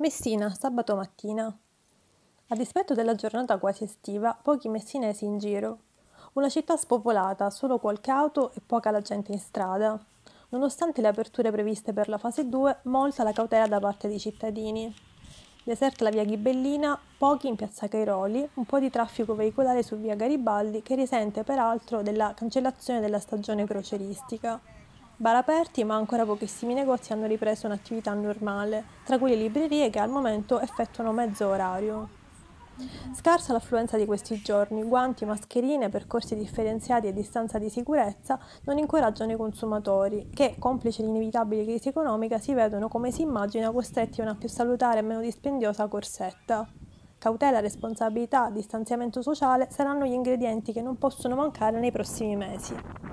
Messina, sabato mattina. A dispetto della giornata quasi estiva, pochi messinesi in giro. Una città spopolata, solo qualche auto e poca la gente in strada. Nonostante le aperture previste per la fase 2, molta la cautela da parte dei cittadini. Deserta la via Ghibellina, pochi in piazza Cairoli, un po' di traffico veicolare su via Garibaldi che risente peraltro della cancellazione della stagione croceristica. Bar aperti, ma ancora pochissimi negozi hanno ripreso un'attività normale, tra cui le librerie che al momento effettuano mezzo orario. Scarsa l'affluenza di questi giorni, guanti, mascherine, percorsi differenziati e distanza di sicurezza non incoraggiano i consumatori, che, complice l'inevitabile crisi economica, si vedono, come si immagina, costretti a una più salutare e meno dispendiosa corsetta. Cautela, responsabilità, distanziamento sociale saranno gli ingredienti che non possono mancare nei prossimi mesi.